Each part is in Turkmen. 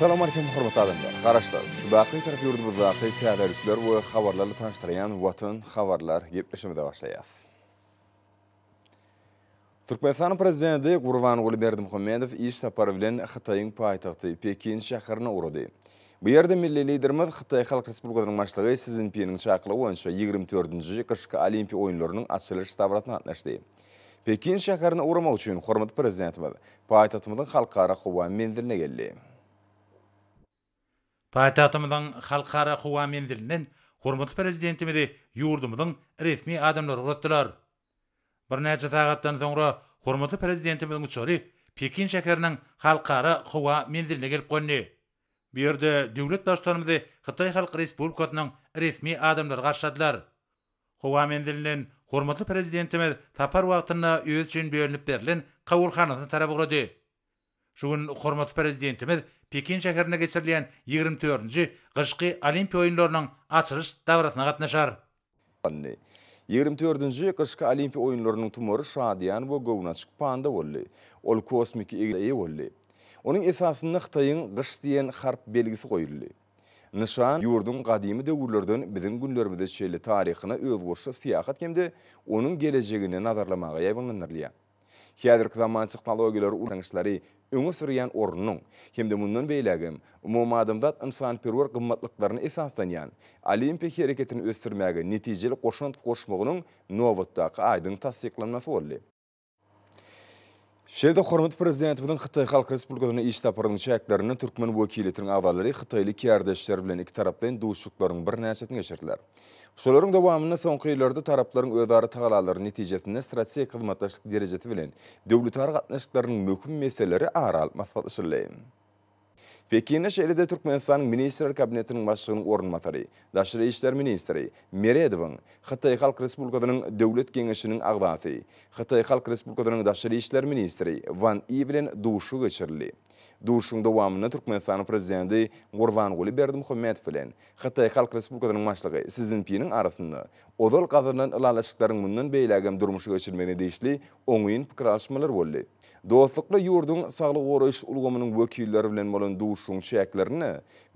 assalomu alaykum hurmatli qadrdonlar qarashdasiz baqiy taraf yurdimizdagi tadaliklar va xabarlarni tanishtirgan vatan xabarlar yeplashimida boshlayapmiz turkmaniston prezidenti gurbanguli berdimuhamedov ish safari bilan xitoyning poytaxti pekin shahrini urdi bu yerda milliy liderimiz xitoy xalq respublikasining boshlig'i si zinpinning chaqiruvi bo'yicha yigirma to'rtinchi qishki olimpiya o'yinlarining ochilish davratini qatnashdi pekin shahrini o'rama uchun hurmatli prezidentimiz poytaxtimizning xalqaro havo menziline keldi Пайтатымдың қалқары қуа мендірінен құрмыт президентімі де юрдымдың ресми адамлар ұраттылар. Бір сағаттан соңыра құрмыт президентімінің ұчары Пекин шәкерінің қалқары қуа мендіріне келіп көнне. Берді дөулет баштарымызды Қытай қалқы республикасының ресми адамлар қашшадылар. Құва мендірінен құрмыт президентіміз тапар уақытына өз үшін бөлініп берілін қауырханасын тарап ұрады. Шуын құрмат президентіміз Пекин шәһәріне кесірілген 24-ші қышқы Олимпия ойынларының ашылыш даврасына қатнашар. 24-ші қышқы Олимпия ойынларының тұмыры шадиян бұл Ол космик егілейі Оның есасында Қытайың қыш дейін харп белгісі қойылды. Nişan, юрдың qadimi dövrlerden bizim günlerimizde şeýle taryhyna özgoşly siýahat kemde onun назарламаға технологиялар өңі сүрген орынның, кемді мұнның бейләгім, мұмадымдат ұнсан перуар қымматлықтарын есанстанян, олимпи херекетін өстірмәгі нетижелі қошынат қошмығының новыттақы айдың тасекланнасы олі. Şeýle hormat prezidentimiň Hitai Halk Respublikasyna iş taparyň şäklerini türkmen wekiletiniň awallary Hitaiýlyk kärdeşler bilen iki taraplyň duşuklaryň bir näçetini geçirdiler. Şolaryň dowamyny soňky ýyllarda taraplaryň özara tagalalary netijesinde strategik hyzmatdaşlyk derejesi bilen döwletara gatnaşyklaryň möhüm meseleleri ara almasdyr. Пекиниш элиде Түркменстанның министрлер кабинетінің басшығының орынматары, дашыры іштер министрі Мередовың, Қытай Халқ Республикадының дәулет кеңішінің ағваты, Қытай Халқ Республикадының дашыры іштер министрі Ван Ивлен душу көчірілі. Душың довамыны Түркменстанның президенті Орван Ғоли Бердім Хомметов білен, Қытай Халқ Республикадының машлығы сіздің пейінің арасында, одал қадырынан ұлалашықтарың мұнның бейләгім дұрмышы көшірмені дейшілі оңыйын пікір алшымалар болды. Достықлы юрдың сағлы қорайш ұлғымының өкейлері білен болын дуушуң чәклеріні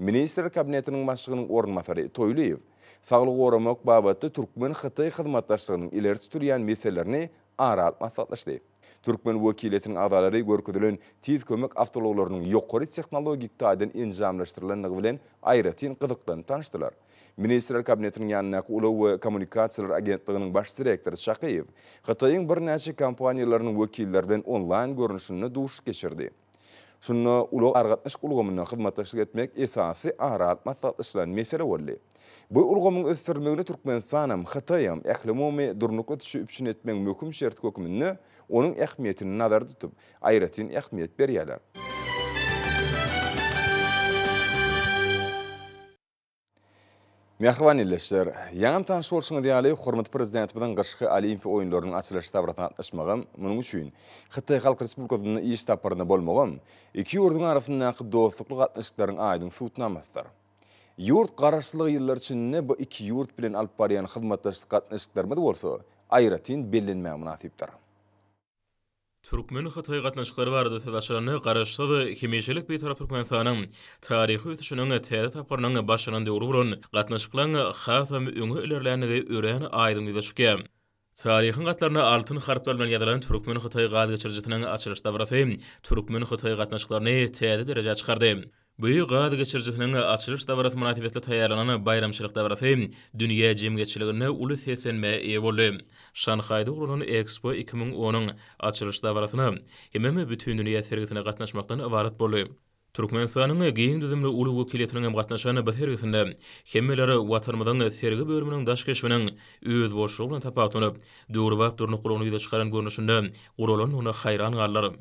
министр кабинетінің машығының орын мафари тойлиев. сағлы қорамық баватты түркмен Қытай қызматташтығының илер тұтыриян меселеріне арал мақсатлашды. Түркмен өкейлетінің адалары көркіділін тез көмік автологларының еққоры технологик тайдың инжамлаштырылынығы білен айратын қызықтан таныштылар. Министрлер кабинетінің янына улы коммуникациялар агенттігінің баш директоры Шақиев Қытайың бір нәчі компанияларының өкілдерден онлайн көрінішіні дұғыш кешірді. Шынны улы арғатныш ұлғымының қызматташылық етмек есасы арал масатлышылан меселі олды. Bu ulgamyň ösdürmegini Türkmenistanam, Hataýam, ählimomy durnuky Мяхванилештер, яңам танышуолшыңы диалей Құрмыт президентінің ғыршқы Олимпи ойындорының ачылышы табратына атышмағым, мұның үшін Қытай Қалқ Республикадының еш тапырыны болмағым, екі ордың арасында достықлық атышықтарын айдың суытнамастар. Юрт қарашылығы еллер үшінне бұл екі юрт білен алып бариян қызматташтық атышықтармыды болса, айратин белленмә мұнатиптар. Türkmen hatay gatnaşyklary barada täzeşlenýän garaşda da kemeşelik bir taraf türkmen sanyň taryhy ýetişiniň täze taparynyň başlanan döwrü bilen gatnaşyklaryň has we öňe ilerlenýändigi örän aýdym bolýar. Taryhyň gatlaryna altyn harplar bilen ýazylan türkmen hatay gatnaşyklarynyň açylyşda bir türkmen hatay gatnaşyklaryny täze derejäge çykardy. Büyü gaz geçirjisinin açılış davrat münasibetli tayarlanan bayramçılık davrası dünya cemgeçiliğine ulu seslenme eye bolu. Şanhayda urunun Expo 2010'un açılış davrasını hemen bütün dünya sergisine katnaşmaktan avarat bolu. Türkmenistan'ın giyin düzümlü ulu vekiliyetinin emgatnaşanı basergisinde hemmeleri vatarmadan sergi bölümünün daşkeşvinin öz boşluğuna tapatunu, doğru vap durnuk ulunu yüze çıkaran görünüşünde urolun ona hayran garlarım.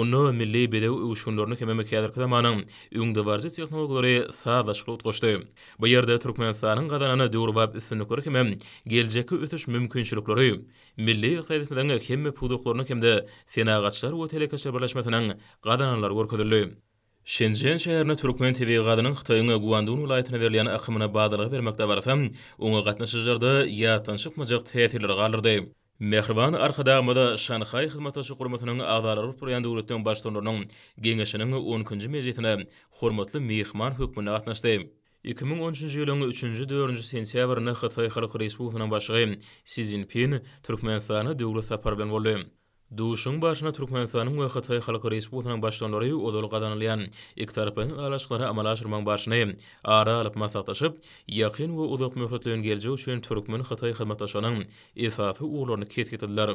onu milli bedew uşunlaryny kememe kiyadyr kadamany ýüngde warzy tehnologiýalary sazlaşyk goşdy. Bu ýerde Türkmenistanyň gadanany döwürbäp isini görüp hem geljekde ötüş mümkinçilikleri milli ýetdiklerini kemme pudoklaryny kemde senagatçylar we telekeşler birleşmesiniň gadanalar görkezildi. Şenjen şäherine Türkmen TV gadanyň Hitaýyň guandun welaýatyna berilýän ähmiýetine baýdaly bermekde barasam, oňa gatnaşyjylar da ýa-tanşyk maýjak Mähreman arhada da Şanhay xidmatçy hormatyna agdarlary proýa döwletden başlanýan gäňeşenňi 10 günije ýetnä. Hormatly mehman hökmunaatna ýetnäýärin. 2013 ýylyň 3-nji 4-nji sentýabrynda HDSyň Halk Respublikasynyň başgaýaryn. Sizin bin Türkmenistana döwlet sapary bilen boldum. Duşun başına Turkmenistan'ın ve Hatay Halkı Reis Putin'in başlandırı odol qadanılayan ilk tarifin alaşkları amal aşırman başına ara alıp masaktaşıp, yakin ve uzak mühretliğin gelce uçuyen Turkmen Hatay Halkı'nın esası uğurlarını kez getirdiler.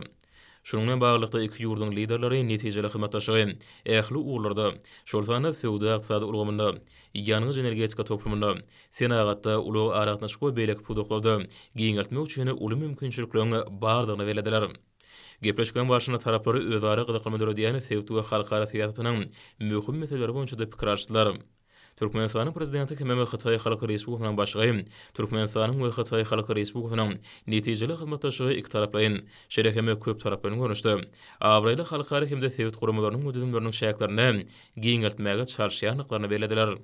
Şununla bağlılıkta iki yurdun liderleri neticeli hizmettaşıgı, ehli uğurlarda, şortanı sevdi aksadı ulgumunda, yanıgı jenergetika toplumunda, senagatta ulu araknaşko belek pudoklarda, giyin altmeu çiyeni ulu mümkünçülüklüğünü bağırdığını velediler. Gepleşgan başına tarapları özarı qıdaqlı mədələ diyan sevdu qa xalqara tiyatatının mühüm məsələri bu ınçıda pikrarçılar. Turkmenistanın prezidenti Kemal Xitay Xalq Respublikasının başçısı, Turkmenistanın və Xitay Xalq Respublikasının nəticəli xidmət təşəbbüsü iki tərəfləyin şərəkəmə köp tərəfləri görüşdü. Avrayla xalqlar kimdə sevət qurumlarının müdəllərinin şəhərlərini gəngərtməyə çalışdıqlarını bildirdilər.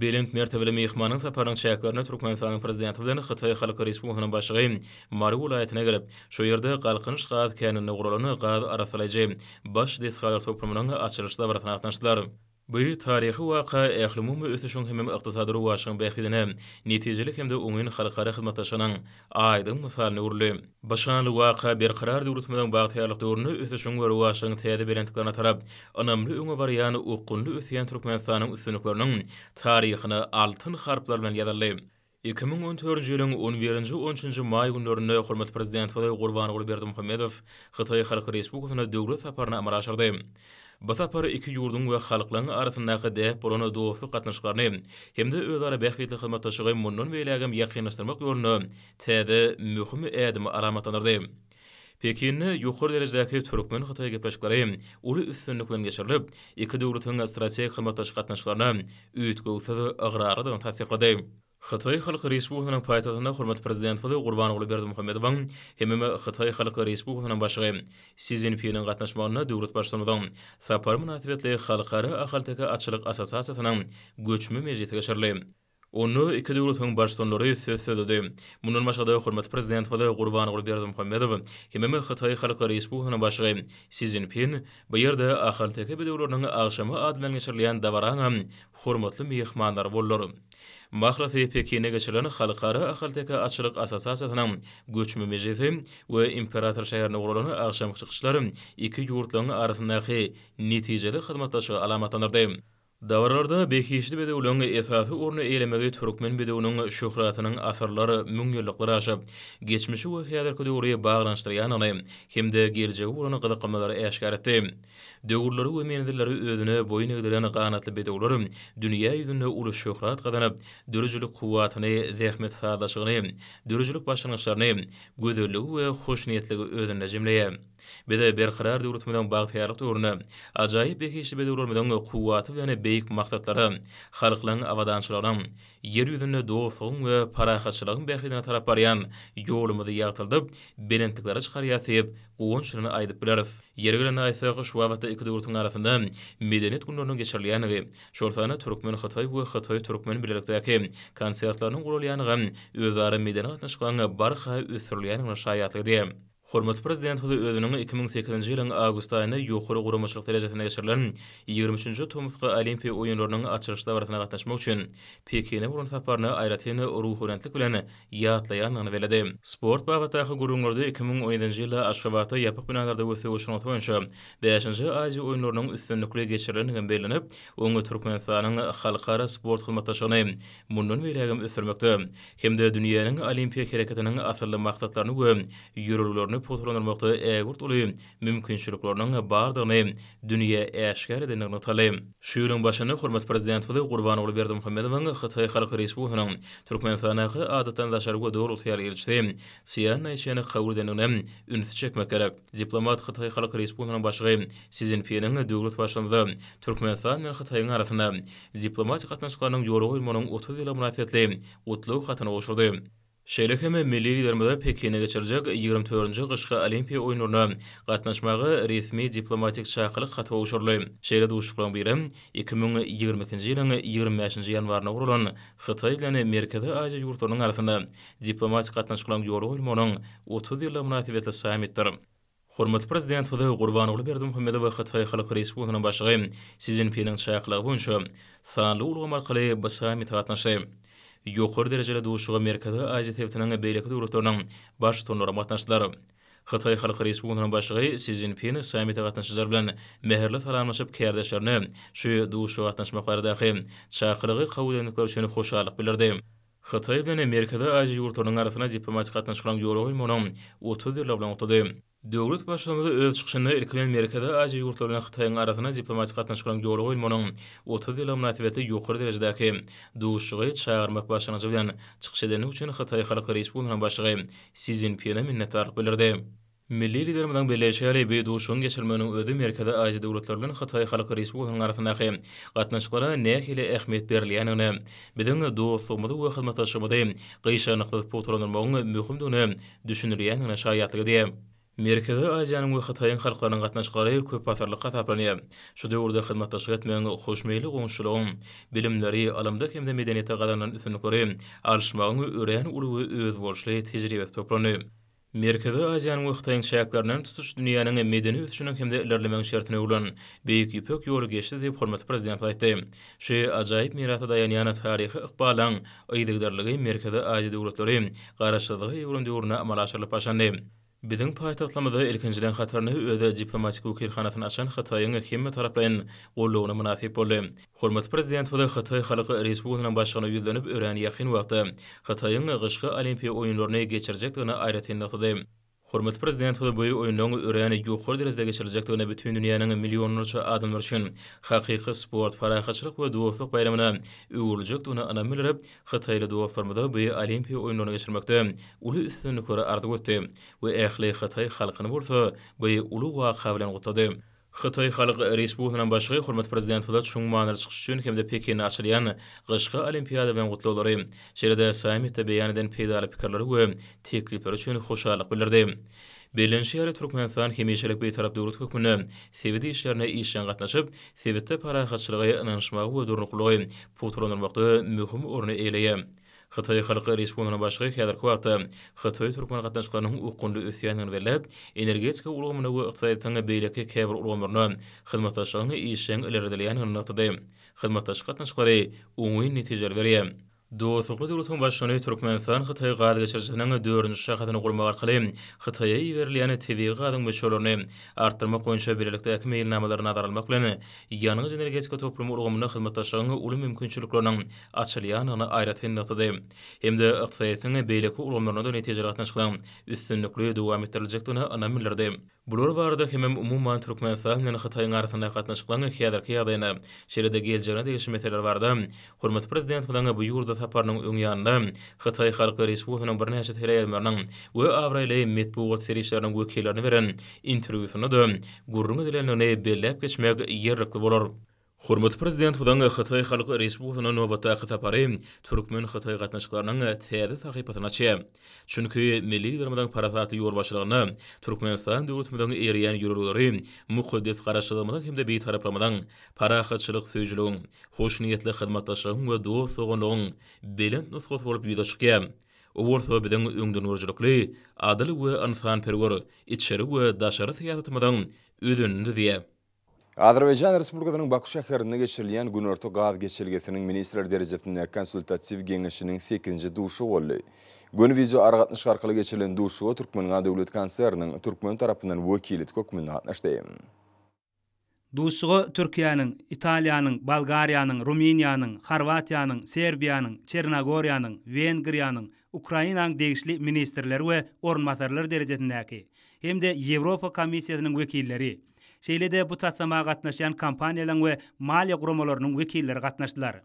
Belint mertebeli mehmanın saparın çayaklarına Turkmenistan'ın prezidenti bilen Xitay Xalqı Respublikasının başlığı Mari vilayetine gelip, şu yerde qalqınış qaz kənini qurulunu qaz arasalayıcı baş desxalar toplumunun açılışı da Bu tarihi waqa ehlumumy ötüşüň hemem iqtisadyry waşyň bäkidine netijeli hemde öňün halkara hyzmatlaşanyň aýdym mysalyny urly. Başanly waqa bir karar durutmadan bagtyarlyk döwrüni ötüşüň we waşyň täze berendiklerine tarap, önemli öňe varýany uqunly ötüýän Türkmenistanyň üstünliklerini tarihini altyn harplar bilen ýazdy. 2014 ýylyň 11-nji 13-nji maý günlerinde hormat prezident Hudaý Gurbanowly Berdimuhammedow Hytaý Halkara Respublikasyna döwlet saparyna amara Basapary iki ýurdun we halklaryň arasyndaky dep bolany dostluk gatnaşyklaryny hem de özleri bäxtli hyzmat taşygy mundan we ilägim ýakynlaşdyrmak ýoluny täze möhüm ädimi aramatlandyrdy. Pekinni ýokary derejedäki türkmen hyzmatyna gepleşikleri uly üstünlik bilen geçirilip, iki döwletiň strategik hyzmat taşygy gatnaşyklaryna üýtgeýdigi agrar Xitoy Xalq Respublikasynyň paýtagynda hormat prezident bolan Gurban Ulu Berdi Muhammedowyň hemme Xitoy Xalq Respublikasynyň başygy Si Jinpingiň gatnaşmagyna döwlet başçylygynyň sapar munasabatly halkara ahaltaky açylyk assotsiasiýasynyň göçmü mejlisi geçirildi. Onu iki döwletiň başçylary söz söýdi. Munun başga döwlet hormat prezident bolan Gurban Ulu Berdi Muhammedow hemme Xalq Respublikasynyň başygy Si Jinping bu ýerde ahaltaky bilenlerini agşamy adlan geçirilýän dawaraňam hormatly mehmanlar bolýar. Mahrafi Pekin'e geçirilen halkarı akhaltaki açılık asasa satınan güç ve imperator şehrine uğrulanı akşamçı kışların iki yurtların arasındaki neticeli hizmetlaşı alamatlanırdı. Davarlarda behişli bedi ulan ornu urny elemegi türkmen bedi onun şöhratynyň asyrlary müň ýyllyklar aşyp, geçmişi we häzirki döwürde baglanşdyrýan hemde gerçegi urny gyzykmalary äşgär etdi. Döwürleri we menedirleri özüne boyun egdiren gaýnatly bedi ulary dünýä ýüzünde uly şöhrat gazanyp, döwürçilik kuwatyny, zähmet sadaşygyny, döwürçilik başlanyşlaryny, gözelligi we hoş niýetligi jemleýär. Bide bir qarar döwrütmeden bagt hyarlyk töwrüne ajayyp behişli bir döwrümeden quwwaty we ene beýik maqsadlara halklaryň awadançylaryň ýer ýüzüne dowsuň we paraýhaçylygyň behidine tarap barýan ýolumyzy ýagtyldyp belentiklere çykaryp gowun şuny aýdyp bileris. Ýerigilen aýsaýyk şu wagtda iki döwrütmeden arasynda medeniýet gündürnüň geçirilýäni we şortana türkmen hytaý we hytaý türkmen birlikdäki konsertlaryň gurulýanyň özara medeniýet näşgäline barha ösürilýäni şahatlydy. Hormat prezident hüzur özünün 2008-nji ýylyň agust aýyna ýokary gurmaçlyk derejesine geçirilen 23-nji tomuzky Olimpiýa oýunlarynyň açylyşda döwrüne gatnaşmak üçin Pekine bolan saparyny aýratyny ruh hünärlik bilen ýatlaýanyny beledi. Sport we wataýy gurulmagy 2010-nji ýyly Aşgabatda ýapyk binalarda ösüp goşulan tapynça 5-nji Aziýa oýunlarynyň üstünlikleri geçirilenine belenip, oňa Türkmenistanyň halkara sport hyzmatçylygyny mundan beýlegem ösürmekde. Hem-de dünýäniň Olimpiýa hereketiniň asyl maksatlaryny we ýörelgilerini potronlar egurt ulyym mümkinçiliklerini bardygyny dünýä äşgär edenler natalay. Şuýulyň başyny hormat prezident Berdim Muhammedowyň Hytaý Halk Respublikasynyň Türkmenistanyňy adatdan daşary we döwlet ýaly elçisi Siýan Näçeni kabul Diplomat 30 Şeýle hem milli liderlerimizde Pekine geçirjek 24-nji gysga Olimpiýa oýunlaryna gatnaşmagy resmi diplomatik çaýkylyk hatda uşurly. Şeýle duşuklaryň biri 2022-nji ýylyň 25-nji ýanwaryna gurulan Hitaý bilen Merkezi Aziýa ýurtlarynyň arasynda diplomatik gatnaşyklaryň ýoly bolmagynyň 30 ýyly münasibetli sammitdir. Hormatly prezident Hudaý Gurbanowly berdim Muhammed we Hitaý Halk Respublikasynyň başlygy Sizin Pekiniň çaýkylygy bolýan şu. Sanly ulgamar bu sammit gatnaşýar. ýokary derejede duşuga merkezi Aziýa täwtanyň beýleki döwletleriniň baş tonlary matnaşdylary. Hytaý halky respublikasynyň başlygy Si Jinping summit gatnaşyjylar bilen meherli salamlaşyp kärdeşlerini şu duşuga gatnaşmak barady çaýkyrygy kabul edenler üçin hoşgarlyk bilirdi. Hytaý bilen Amerikada Aziýa ýurtlarynyň arasyna diplomatik gatnaşyklaryň ýoly bolan 30 ýyl bilen Döwlet başlanyşy öz çykşyny ilkinden Amerikada Aziýa ýurtlary bilen Hitaýyň arasyna diplomatik gatnaşyklaryň döwlet oýmanyň ota diplomatik we ýokary derejedäki duşugy çaýarmak başlanyşy bilen edeni üçin Hitaý halky respublikasynyň başlygy Sizin Pena minnetdar bolardy. Milli liderimden beleşeri bir duşun geçirmenin ödü merkada aci devletlerden Hıtay halkı halky olan arasyndaky ki nähili ähmiýet ile ehmet berliyen öne. Bidin doğusumudu ve hizmet taşımudu, gıyşanıklı potronurma onu mühümdünü Merkezi Aziyanın ve Hıtayın halklarının katnaşıları köp patarlıqa taplanıya. Şu da orda khidmat taşı etmeyen hoşmeyli qonşuluğun, bilimleri, alımda kemde medeniyete qadarlanan üstünlük oray, arşmağın ve öreyen uluvu öz borçlayı tecrübe et toplanı. Merkezi Aziyanın ve Hıtayın şayaklarının tutuş dünyanın medeni üstünlük hem de ilerlemen şartını uğurlan, büyük yüpök yolu geçti deyip hormat prezident ayıttı. Şu acayip mirata dayanyana tarihi ıqbalan, ıydıgdarlığı merkezi Aziyanın ve Hıtayın şayaklarının tutuş dünyanın medeni üstünlük Bidin paytaqlamada ilkinciden xatarını özə diplomatik ukir açan xatayın əkimi taraflayın qolluğuna münasib oldu. Hormat prezident vədə xatay xalqı əriyiz bu qədən başqanı yüldənib öyrən yaxin vaqtı xatayın əqışqı olimpiya oyunlarını geçirəcəkdəni Hormat prezident hudu boyu oyunlong öreyani yukhor dirizde geçirilecek dune bütün dünyanın milyonlar ço sport, para haçlıq ve duosluq bayramına uyurulacak dune anamilir xitayla duoslarmada boyu olimpiya oyunlonga geçirmekte ulu üstünlükora ardu gütte ve ehli xitay xalqini bursa boyu ulu vaqa qavlan Xitoy xalq respublikasynyň başgy hormat prezidenti bolan şuň manyly çykyş üçin hem-de Pekinde açylýan gyşky olimpiada bilen gutlawlary, şeýlede summitde beýanadan peýdaly pikirleri we teklipler üçin hoşallyk bildirdi. Berlin şehri Türkmenistan hemişelik bir taraf devlet hükmünü sevdi işlerine işlen para hatçılığı we ve durnukluğu putronun möhüm mühüm örneği Xitoy xalqı respondana başqa kədər qovaqda Xitoy türkmen gatnaşyklarynyň uqqundu ösyanını verlib, energetika uluğumuna we iqtisadi tənə beyləki kəbir uluğumuna xidmət təşkilatının işin ilərədiləyanını nəqtədəyəm. Xidmət təşkilatının Dostuklu dolusun başlanıyor Türkmenistan Hıtay gazı geçircisinden dördüncü şahatını kurmak arkalı Hıtay'a iyiverliyen tediye gazın başarılarını arttırmak koyunca belirlikte akım eğilinamalarına dar almak ile yanına jenergetik toplumu uluğumuna hizmettaşlarının ulu mümkünçülüklerinin açılayanını ayrı tenni atıdı. Hem de ıqtisayetini beylik uluğumlarına da netice rahatına çıkılan anam illerdi. Bulur barda hemem umum man Türkmenistan ile Hıtay'ın arasında yakatına çıkılan hiyadır ki adayına şeride gelcene deyişim taparnyň öň ýanynda Hytaý halky Respublikasynyň birnäçe teleýerlerinden we Awraýly Medpugat serýisleriniň wekillerini beren interwýusyny dörüň gurrumy dilenine belläp geçmäge ýerlikli Hormat prezident Hudan Xitay Xalq Respublikasyna nowata xatapary Türkmen Xitay gatnaşyklarynyň täze sahypasyna çe. Çünki milli liderimiň parasaty ýol başlygyny Türkmenistan döwletimiň eriýän ýurulary mukaddes garaşlygymyň hem de beýtaraplamadan parahatçylyk söýjüligiň, hoş niýetli hyzmatdaşlygyň we dost bilen belen nusgat bolup ýüze çykýa. bilen öňden urjulukly, adaly we insan perwer, içeri we daşary siýasatymyň özünündi diýe. Azerbaycan Respublikasynyň Baku şäherinde geçirilýän günorta gaz geçilgesiniň ministrler derejesindäki konsultatiw geňeşiniň 2 nji duşu boldy. Gün wizi ara arkaly geçirilen duşu Türkmen gaz döwlet konsernynyň Türkmen tarapynyň wekili Türkmen gatnaşdy. Duşuğu Türkiýanyň, Italiýanyň, Bulgariýanyň, Rumyniýanyň, Horwatiýanyň, Serbiýanyň, Çernogoriýanyň, Wengriýanyň, Ukrainaň degişli ministrleri we orunmatarlar derejesindäki hem de Ýewropa komissiýasynyň wekilleri Şeýlede bu tatlama gatnaşan kompaniýalaryň we maliýe guramalarynyň wekilleri gatnaşdylar.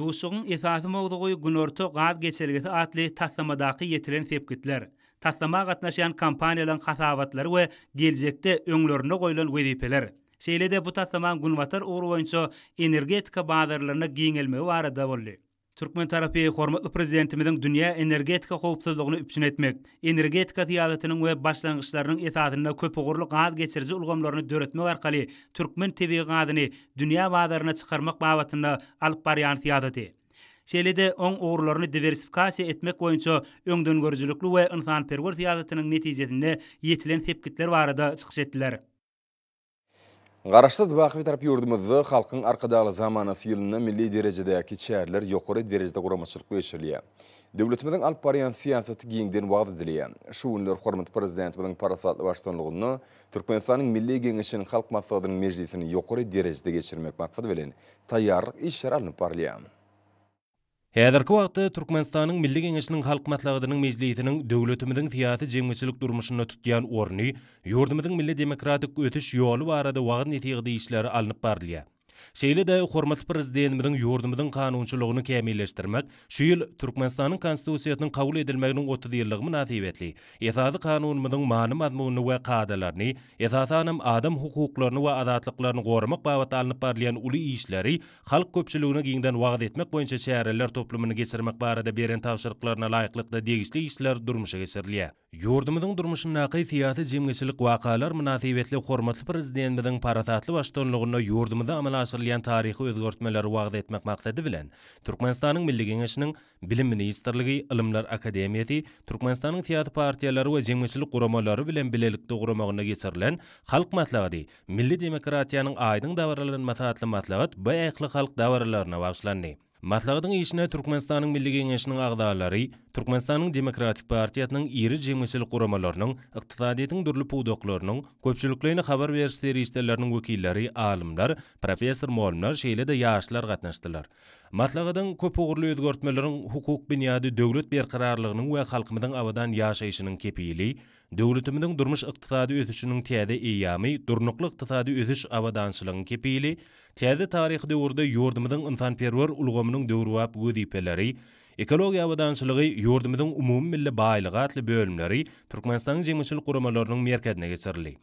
Duşugyň esasy mowduguy günorta gaz geçelgisi atly tatlamadaky ýetilen sepgitler. Tatlama gatnaşan kompaniýalaryň hasabatlary we geljekde öňlerini goýulan wezipeler. Şeýlede bu tatlama günwatar uğur energetika bazarlaryna giňelmegi barada bolýar. Türkmen tarapy hormatly prezidentimizin dünýä energetika howpsuzlygyny üpjün etmek, energetika diýadatynyň we başlangyçlarynyň etadyna köp ugurly gaz geçirji ulgamlaryny döretmek arkaly türkmen tebigi gazyny dünýä wadaryna çykarmak babatynda alyp baryan diýadaty. Şeýlede oň ugurlaryny diversifikasiýa etmek boýunça öňden görüjlükli we insan perwer netijesinde ýetilen tepkitler barada çykyş etdiler. Garaşsız baqy tarap yurdumuzda halkın arkadaly zamana sýylyny milli derejedäki çäherler ýokary derejede guramaçylyk beşirliýär. Döwletimiziň alp barýan siýasaty giňden wagt edilýär. Şu günler hormat prezident bilen parasatly başlanlygyny Türkmenistanyň milli giňeşiniň halk maslahatynyň mejlisini ýokary derejede geçirmek maksady bilen taýýarlyk işleri alyp barýar. Häzirki wagtda Türkmenistanyň Milli Geňeşiniň halk matlagynyň mejlisiniň döwletimiziň siýasy jemgyýetçilik durmuşyny tutýan orny, ýurdumyzyň milli demokratik ötüş ýoly barada wagt netigide işleri alınıp barlýar. Şeýle de hormatly prezidentimiň ýurdumyň kanunçylygyny kämilleşdirmek, şu ýyl Türkmenistanyň konstitusiýasynyň kabul edilmeginiň 30 ýyllygy münasip etli. Esasy kanunmyň manym admyny we kadalaryny, esasanym adam hukuklaryny we adatlyklaryny gormak bagat alınıp barlayan uly işleri halk köpçülügüne giňden wagt etmek boýunça şäherler toplumyny geçirmek barada beren tawşyrklaryna laýyklykda degişli işler durmuşa geçirilýär. Yurdumuzun durmuşun naqi siyasi jemgeçilik waqalar munasibetli hormatly prezidentimizin parasatly başdonlugyna yurdumuzda amala aşyrylan tarihi özgörtmeler wagt etmek maksady bilen Türkmenistanyň Milli Geňeşiniň Bilim Ministrligi Ilimler Akademiýeti Türkmenistanyň siýasy partiýalary we jemgeçilik guramalary bilen bilelikde guramagyna geçirilen halk matlagady Milli demokratiýanyň aýdyň dawralaryny matlagat bu ähli halk dawralaryna wagtlandy. Matlagdyň içine Türkmenistanyň Milli Geňeşiniň agdalary, Türkmenistanyň Demokratik Partiýasynyň ýeri jemgysyl guramalarynyň, ykdysadyň durly pudoklarynyň, köpçülikleriň habar berişleri işleriniň wekilleri, alimler, professor muallimler şeýle de ýaşlar gatnaşdylar. Matlagdyň köp ugurly ýetgörtmeleriň hukuk binýady döwlet berkararlygynyň we halkymyzyň awadan ýaşaýyşynyň kepiýligi, Döwletimiziň durmuş ykdysady ösüşiniň täze iýamy, durnuklyk ykdysady ösüş awadanşylygyny kepili, täze taryhy döwürde ýurdumyzyň insanperwer ulgamynyň döwürwap gödipeleri, ekologiýa awadanşylygy ýurdumyzyň umummilli baýlygy atly bölümleri Türkmenistanyň jemişil guramalarynyň merkezine geçirilýär.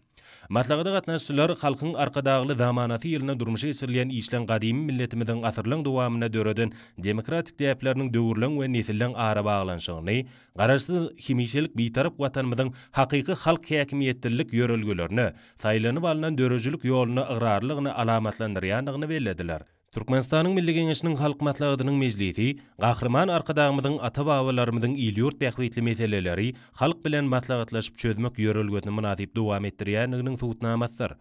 Matlagada gatnaşçylar halkyň arka daglı zamanaty ýylyna durmuşa esirilen işlen gadymy milletimiziň asyrlaryň dowamyna döredin demokratik däpleriniň döwürleň we nesilleň ara baglanşygyny, garaşsyz himişelik bitarap watanmyzyň hakyky halk häkimiýetlilik ýörelgelerini, saýlanyp alynan döröjülük ýoluny ygrarlygyny alamatlandyrýanlygyny Türkmenistanyň Milli Geňeşiniň halk matlagynyň mejlisi, gahryman arkadaşymyň ata-babalarymyň ilýurt bäkwitli meseleleri halk bilen matlagatlaşyp çözmek ýörelgetini munasip dowam etdirýänliginiň sowutnamasdyr.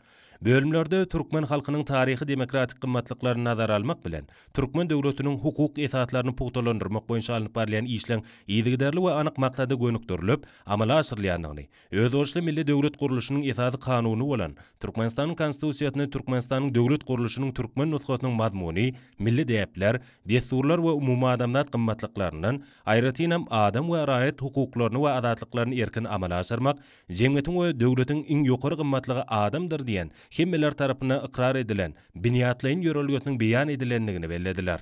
Bölümlerde Türkmen halkının tarihi demokratik kımmatlıkları nazar almak bilen, Türkmen devletinin hukuk esatlarını puhtolondurmak boyunca alınıp barlayan işlen iyidigderli ve anak maktada gönüktürülüp amala asırlayanlığını. Öz orşlı milli devlet kuruluşunun esatı kanunu olan Türkmenistan'ın konstitusiyatını Türkmenistan'ın devlet kuruluşunun Türkmen nutkotunun mazmuni, milli deyapler, desturlar ve umumi adamlat kımmatlıklarının ayrıtinam adam ve rayet hukuklarını ve adatlıklarını erkin amala asırmak, zemgetin ve devletin in yukarı kımmatlığı adamdır himmeler tarapyna ıqrar edilen binyatlayn yörelgötning biyan edilenligini bellediler.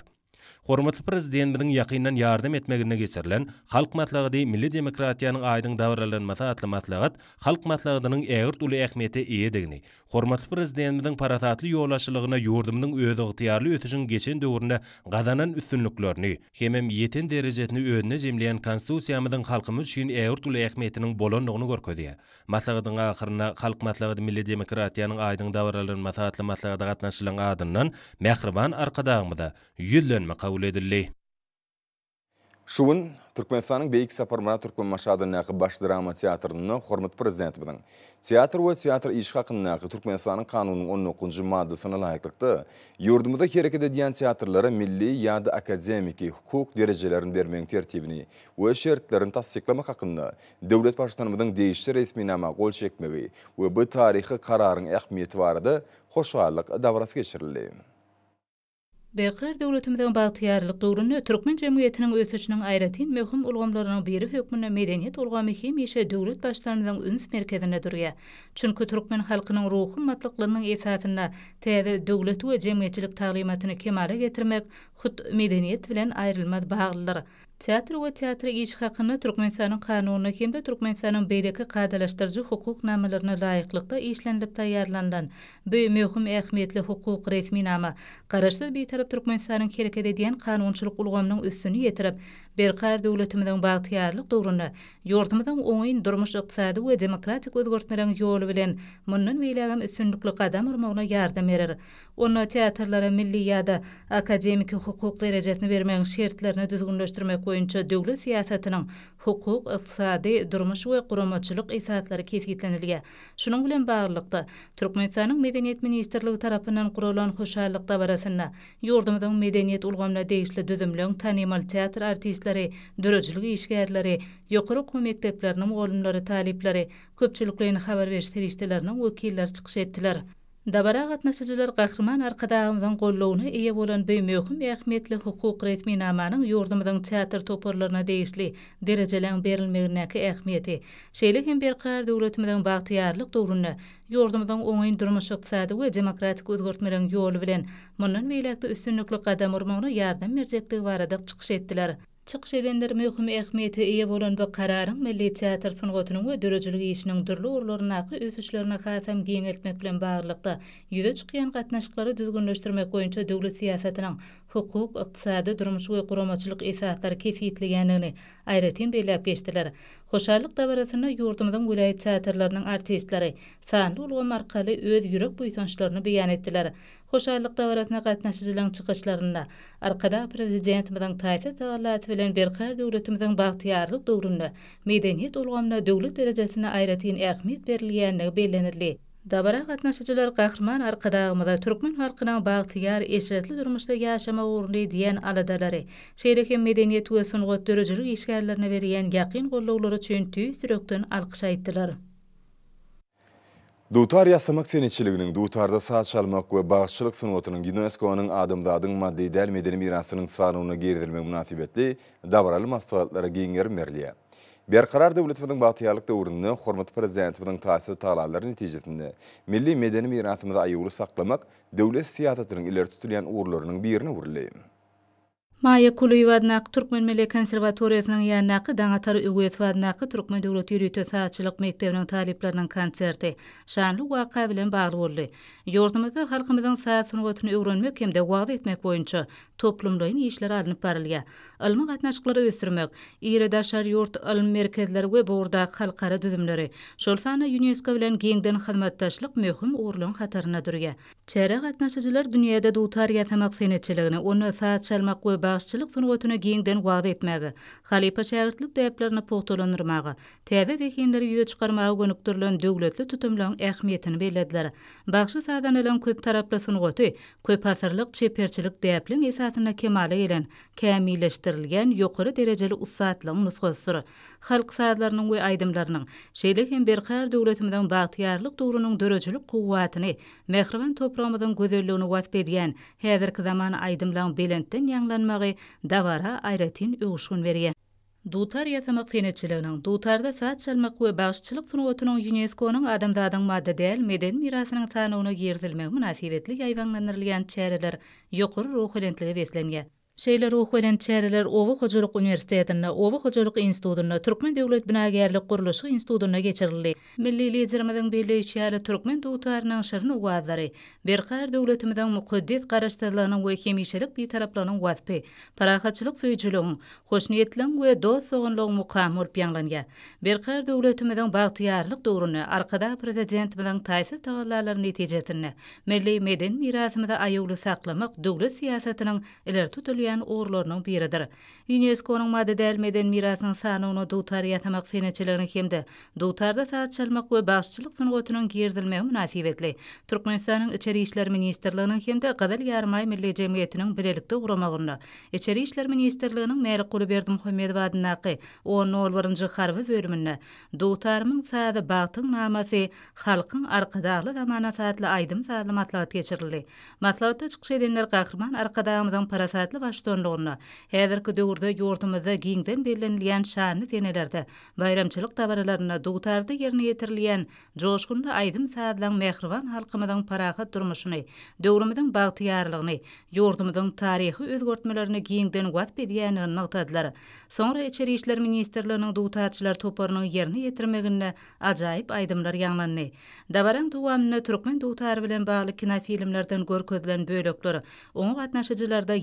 Hormatly prezident biziň ýakynyň ýardam etmegine geçirilen halk matlagy milli demokratiýanyň aýdyň dowralanmasy atly matlagat halk matlagynyň ägir uly ähmiýeti ýe degini. Hormatly prezident biziň paratatly ýolaşylygyna ýurdumyň öýde ygtyýarly ötüşiň geçen döwründe gazanan üstünliklerini, hemem ýeten derejetini öýüne jemleýän konstitusiýamyň halkymyz üçin ägir uly ähmiýetiniň bolanlygyny görkezdi. Matlagynyň ahyryna halk matlagy milli demokratiýanyň aýdyň dowralanmasy atly matlagada gatnaşylan adyndan mehriban arkadaşymyza ýüllenme kabul kabul edildi. Şuwun Türkmenistanyň beýik saparmana Türkmen maşadynyňy baş drama teatrynyň hormat prezidenti bilen. Teatr we teatr iş hakynyňy Türkmenistanyň kanunynyň 19-njy maddasyna laýyklykda ýurdumyzda hereket diyan teatrlara milli ýa-da akademiki hukuk derejelerini bermek tertibini we şertlerini tasdiklamak hakynda döwlet başçylygynyň değişdir resmi näme gol çekmegi we bu taryhy kararyň ähmiýeti barada hoşgarlyk dawrasy geçirildi. Berqar döwletimizde baýtyarlyk dogruny türkmen jemgyýetiniň ösüşiniň aýratyn möhüm ulgamlaryna biri hökmüne medeniýet ulgamy hem ýeşe döwlet başlanyndan üns merkezine durýa. Çünki türkmen halkynyň ruhy matlyklarynyň esasatyna täze döwlet we jemgyýetçilik taglimatyny kemale getirmek, hut medeniýet bilen aýrylmaz baglylar. Teatr we teatr iş haqqyny Türkmenistanyň kanunyna hemde Türkmenistanyň beýleki gadalaşdyrjy hukuk namalaryna laýyklykda işlenilip taýýarlanan böýük möhüm ähmiýetli hukuk resmi nama garaşdyr bir tarap Türkmenistanyň kerekede edýän kanunçylyk ulgamynyň üstünü ýetirip, Berkar döwletimiziň bagtyarlyk dogruny, ýurtymyzyň oňyn durmuş ykdysady we demokratik özgörtmeleriň ýoly bilen munun beýlegim üstünlikli adam urmagyna ýardam berer. Onu teatrlara milli ýa-da akademik hukuk derejesini bermegiň şertlerini düzgünleşdirmek goýunça döwlet siýasatynyň hukuk, ykdysady, durmuş we guramaçylyk isatlary kesgitlenilge. Şunun bilen baglykda Türkmenistanyň medeniýet ministrligi tarapyndan gurulan hoşallykda barasyna ýurdumyzyň medeniýet ulgamyna degişli düzümlüň tanymal teatr artisti artistleri, dörücülük işgərləri, yokuru kum mektəblərinin oğulmları talipləri, köpçülüklərin xəbər verişteriştələrinin vəkillər çıxış etdilər. Dabara qatnaşıcılar qahrman arqadağımdan iye bolan bey möhüm e hukuk retmi namanın teatr toparlarına deyişli dereceleng berilmeginnaki ehmeti. Şeylik hem berkar devletimdan bahtiyarlıq doğrunu, yurdumdan oğayn durmuş iqtisadi ve demokratik uzgurtmiren yol bilen, mınnan veylakta üstünlüklü qadam urmanı yardım mercekti çıxış Çıqış edenler mühüm ehmiyeti iyi bolan bu kararın Milli Teatr Sunğotunun ve Dürücülük işinin dürlü urlarına akı ötüşlerine xatam giyin etmek bilen bağırlıqda yüze çıqiyan qatnaşıkları düzgünleştirmek boyunca dövlü siyasetinin hukuk, iqtisadi, durmuş we quramaçylyk kesi kesitligini aýratyn belläp geçdiler. Hoşarlyk dawratyna ýurdumyň welaýet teatrlarynyň artistleri fan dolgu markaly öz ýürek buýtançlaryny beyan etdiler. Hoşarlyk dawratyna gatnaşyjylan çykyşlaryna arkada prezident bilen taýdan bilen bir gar döwletimiziň bagtiýarlyk dogrunda medeniýet dolgamyna döwlet derejesine aýratyn ähmiýet berilýändigi Dabara qatnaşıcılar qahraman arqadağımıza Türkmen halkına bağtiyar eşretli durmuşda yaşama uğurlu diyen aladaları, şeyreke medeniyet uesun qot dörücülü işgarlarına veriyen yaqin qollu uluru çöntü sürüktün alqışa Dutar yasamak sen dutarda saat çalmak ve bağışçılık sınıfının UNESCO'nun adımdadın maddi del medeni mirasının sanığına girdirme münafibetli davaralı masalatlara gengir merliye. Bir karar da ulatmadın batıyalık da uğrunu, hormat prezidentimizin tahsisi talarları neticesinde milli medeni mirasımızı ayı saklamak devlet siyahatatının ileri tutulayan uğurlarının bir yerine Maya Kuluyevadnaq Türkmen Milli Konservatoriyasynyň ýanynda daňa taryk ugyýat Türkmen döwlet ýurdu täsirçilik mekdebiniň talyplarynyň konserti şanly wakaby bilen bagly boldy. Ýurdumyzda halkymyzyň saýatyny öwrenmek hem-de wagt etmek boýunça toplumlaryň işleri alyp barylýar. ilmi qatnashiqlary ösürmek, Irada şar yurt ilm merkezleri we burda halqara düzümleri, şolfana UNESCO bilen giňden hyzmatdaşlyk möhüm urulan hatarna durýar. Çäre qatnaşyjylar dünýäde duýtar ýatmak senetçiligini, onu saat çalmak we bagçylyk synagatyna giňden wagt etmegi, halypa şäherlik täplerini pogtolandyrmagy, täze dehinleri ýüze çykarmagy gönüp durulan döwletli tutumlaryň ähmiýetini beýlediler. Bagçy sazanalan köp taraply synagaty, köp asyrlyk çeperçilik täplin esasyna kemale gelen, kämilleşdi birleştirilgen yokarı dereceli ussatlı nuskosur. Halk sahiblerinin ve aydımlarının, şeylik hem berkayar devletimden bahtiyarlık doğrunun dörücülük kuvvetini, mehriban toprağımızın gözüllüğünü vatp ediyen, hedirki zaman aydımlan bilentten yanlanmağı davara ayratin uyuşun veriyen. Dutar yasama kıynetçiliğinin, Dutar'da saat çalmak ve bağışçılık sunuotunun UNESCO'nun adamdadın madde değil, meden mirasının tanığına girdilmeğe münasibetli yayvanlanırlayan çareler yokur ruhulentliğe beslenge. Şeýle ruh beren çäreler Owa Hojalyk Uniwersitetine, Owa Hojalyk Institutuna, Türkmen Döwlet Binagärlik Gurulyşy Institutuna geçirildi. Milli Lejermeden belli şeýle Türkmen döwletiniň şerini ugadary. Bir gaýr döwletimden mukaddes garaşdyrlaryň we hemişelik bir taraplaryň wazpy, parahatçylyk söýjüliň, hoşnietliň we dost sowgunlyk mukam urpyanlanga. Bir gaýr döwletimden bagtyýarlyk dogruny arkada prezident bilen taýsy taýdanlaryň netijetini, milli meden mirasymyza aýyly saklamak döwlet siýasatynyň ileri tutulýan diýen oglurlaryň biridir. UNESCO-nyň maddedel meden mirasynyň sanawyna ony dutar ýatmak senetçiligini hemde dutarda saat çalmak we başçylyk sunugatynyň gerdilmegi münasip Türkmenistanyň içeri işler ministrliginiň hemde gazal ýarmay milli jemgyýetiniň birlikde uramagyny içeri işler ministrliginiň meýil gulu berdi Muhammed Wadynaky 10 nji harby bölümini dutarmyň saýady bagtyň namasy halkyň arkadaşly zamana saýatly aýdym saýatly matlagat geçirildi. Matlagatda çykyş edenler gahrman arkadaşymyzyň parasatly başdanlygyna häzirki döwürde ýurtumyzda giňden bellenilýän şanly tenelerde bayramçylyk tabaralaryna dogtardy ýerine ýetirilýän joşgunly aýdym sazlan mehriban halkymyzyň paraha durmuşyny döwrümiziň bagtyýarlygyny ýurtumyzyň taryhy özgörtmelerini giňden wagt bedýänini Sonra soňra içeri işler ministrliginiň dogtatçylar toparynyň ýerine ýetirmegini ajaýyp aýdymlar ýanglandy dabaran tuwamyny türkmen dogtary bilen bagly kino filmlerden görkezilen bölekler oňa gatnaşyjylarda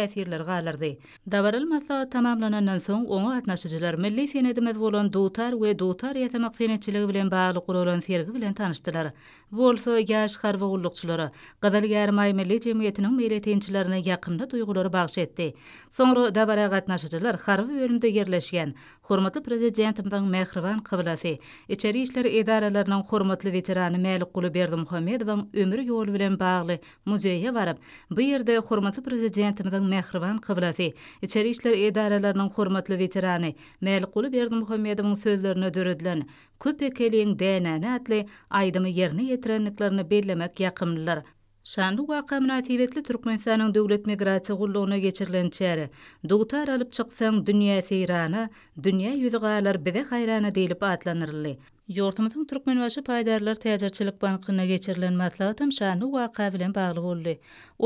täsirler galardy. Dawaryl masa tamamlanandan soň oňa atnaşyjylar milli senedimiz bolan dutar we dutar ýetmek senetçiligi bilen bagly gurulan sergi bilen tanyşdylar. Bolsa ýaş harwy gullukçylary, gadal ýarmay milli jemgyýetiniň meýletençilerini ýakymda duýgulary bagş etdi. Soňra dawara gatnaşyjylar harwy bölümde ýerleşýän hormatly prezidentimiň mehriban kabulasy, içeri işler edaralarynyň hormatly veterany Mälik Gulyberdi Muhammedowyň ömür ýoly bilen bagly muzeýe barap, bu ýerde hormatly prezidentimiň Mehrivan Qıvlati, İçeri İşler İdarelerinin Hormatlı Veterani, Məli Berdi Muhammedovun sözlerine dörüdülən, Kupi Keliyin dna atli, Aydımı yerini yetirəniklərini belləmək yaqımlılar. Şanlı vaqa münativetli Türkmenistanın dövlet migrasi qulluğuna geçirilən çəri, Doğutar alıp çıqsan dünyası irana, dünya yüzü qalar bizə xayrana deyilip atlanırlı. Yortamatın Türkmen başı paydarlar təyəcərçilik bankına geçirilən mətləhət hem şanlı vaqa vilən bağlı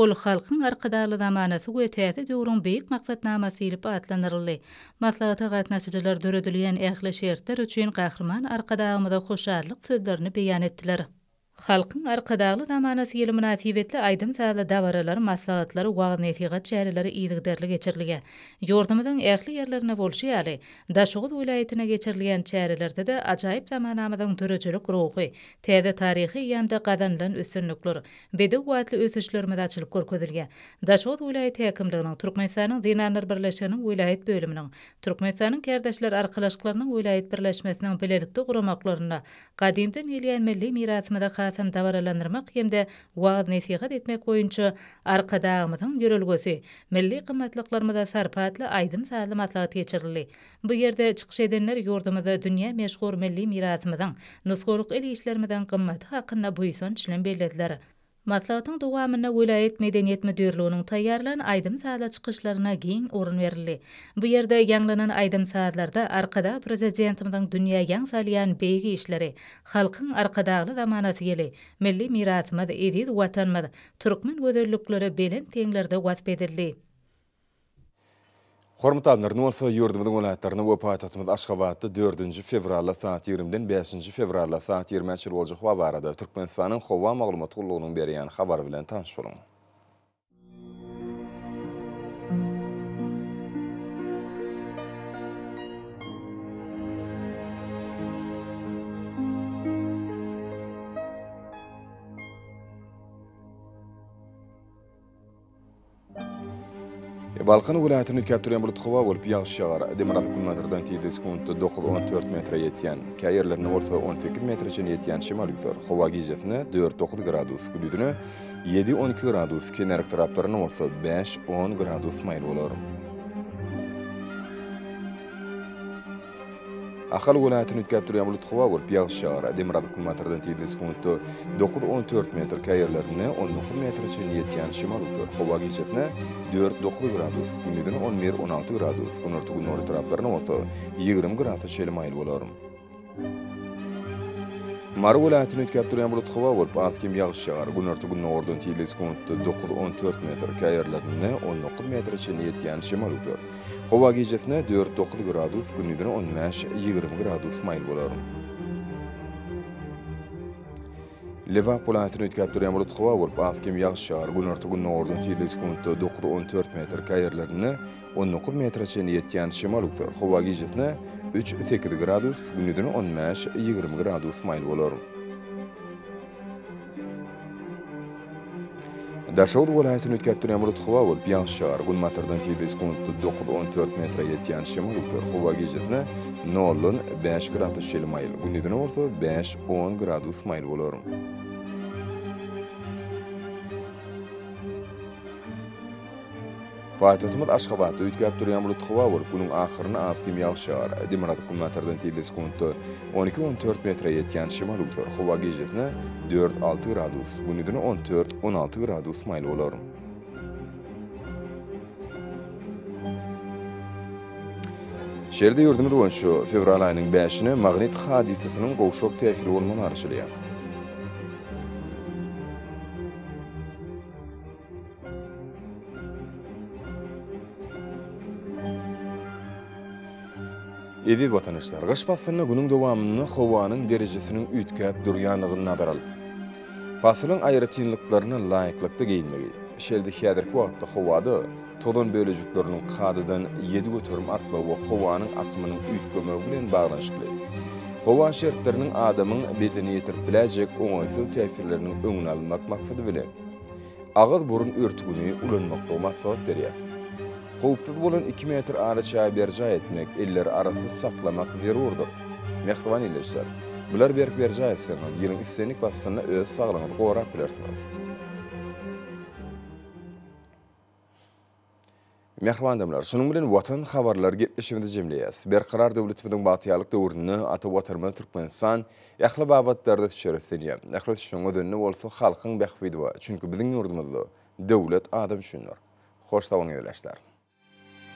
Ol xalqın arqadarlı damanatı və təyətə dəurun beyik məqfət namatı ilip atlanırlı. Mətləhətə qayt nəsicilər dörüdülüyən əxləşərtlər üçün qəxrman arqadarlı qəxrman arqadarlı qəxrman arqadarlı Xalqın arqadaglı damanas iluminativetli aydım sağlı davaralar, masalatlar, wağnetiqat jarilari iyidigderli geçirliga. Yordamadan ehli yerlerine bolşi ali, daşuqud ulayetine geçirligan jarilarda da acayip damanamadan törücülük ruhu, teda tarihi yamda qadanlan üstünlüklür, bedu vatli üstüçlür müdaçilik korkudilga. Daşuqud ulayet hekimliğinin, Turkmenistan'ın dinanlar birleşenin ulayet bölümünün, Turkmenistan'ın kardaşlar arqalaşlar arqalaşlar arqalaşlar arqalaşlar arqalaşlar arqalaşlar arqalaşlar arqalaşlar arqalaşlar hatam tavaralandırmak hem de vaad nesihat etmek boyunca arka dağımızın yürülgüsü, milli kımatlıklarımıza sarpatlı aydım salim atlağı teçirli. Bu yerde çıkış edenler yurdumuza dünya meşgur milli mirasımızın, nuskoluk ili işlerimizin kımmatı hakkında buysun çilin belirlidir. Maslahatın dogamyna welaýet medeniýet müdirliginiň taýýarlan aýdym saýda çykyşlaryna giň orun berildi. Bu ýerde ýanglanan aýdym saýdalarda arkada prezidentimiziň dünýä ýan salýan beygi işleri, halkyň arkadaly zamanaty gele, milli mirasymyz edip watanmyz, türkmen gözellikleri belen teňlerde wat Hormatavlar nolsa yurdumuzun olayatlarına webpatimiz Aşgabatda 4-nji fevralda saat 20-den 5-nji fevralda saat 20 boljak habarada Türkmenistanyň hawa maglumat gullugynyň berýän habar bilen tanış boluň. Balkan ülkelerinin kapturgan bulutquvva bo'lib yog'ish yog'ar demirab kunmatirdan tiydi sekundda 9-14 metr yetgan kayerlarni o'lfa 18 metrcha yetgan shimol yuzar havo gijevni 4-9 gradus kunduzini 7-12 gradus kenar taraflarni o'lfa 5-10 gradus mayl bo'lar aholi viloyatini o'tkazib bulut havo bo'lib yog'ish shiori demirada kun metrdan tez sekundi to'qqiz o'n to'rt metr kayerlarni o'n to'qqiz metrcha yetgan shimol uchun havo kechasini to'rt to'qqiz gradus kunduzini o'n mer o'n olti gradus kunurtugunori taraflarni bo'lsa yigirma gradus sel mayl Mar vilayatyny etkäp durýan bu tutgawa bolup, askim ýagyş ýagar. Bu nurtu gün nordan tiýlis kontu 9-14 metr käýerlerinde 19 metr üçin ýetýän şemal ýer. Hawa gejesine 4-9 gradus, gündigine 15-20 gradus maýyl bolar. Leva polatrin etkäp durýan bu tutgawa bolup, askim ýagyş ýagar. Bu nurtu gün nordan tiýlis kontu 9-14 metr käýerlerinde 19 metr üçin ýetýän şemal ýer. Hawa gejesine 13-8 gradus, günüdünü 15-20 gradus mail olur. Dersaud volayetini ötkert türen bulut xuva ol, piyans şağar, gul matırdan tibiz kundu 9-14 metra yeti yan şema, 0-5 gradus şeyli mail, 5-10 gradus mail olur. Paýtatymyz Aşgabatda ýetgäp durýan bu lutgowa bar. Gülüň ahyryny az kim ýagşar. Demirat kumlatardan tilis kuntu 12-14 metre ýetýän şimal ugur. Howa gejesine 4-6 gradus. Günüdini 14-16 gradus maýly bolar. Şerde ýurdumyz bolan fevral aýynyň 5-ini magnit hadisasynyň gowşok täsiri bolmagyna arşylýar. Edid vatanaşlar, gaşpatfırna günün dovamını xovanın derecesinin ütkəb duryanlığı nabaral. Pasılın ayrıtiyinliklarını layıklıkta giyinməgi. Şeldi xiyadir ki, vaqtta xovadı, tozun bölücüklarının qadıdan yedi götürüm artma və xovanın atmanın ütkəmə gülən Xovan şərtlərinin adamın bedini yetirb biləcək onaysı təfirlərinin önün alınmaq maqfıdı bilə. Ağız burun ürtüqünü ürtüqünü ürtüqünü ürtüqünü ürtüqünü Xovubsuz bulun 2 metr ara çaya berja etmek, eller arasız saklamak zerurdur. Mehtavan ileşler. Bular berk berja etseňiz, ýylyň istenik basyna öz saglygyňyzy gorap bilersiňiz. Mehriban demler, şunun bilen vatan habarlar gepleşimizi jemleýäs. Berkarar döwletimiziň batyýalyk döwrüni atyp watarman Türkmenistan ýakly babatlarda tüşeretlenýär. Ýakly düşünme dönne bolsa halkyň bähbidi we Çünki biziň ýurdumyzda döwlet adam düşünür. Hoş taýyn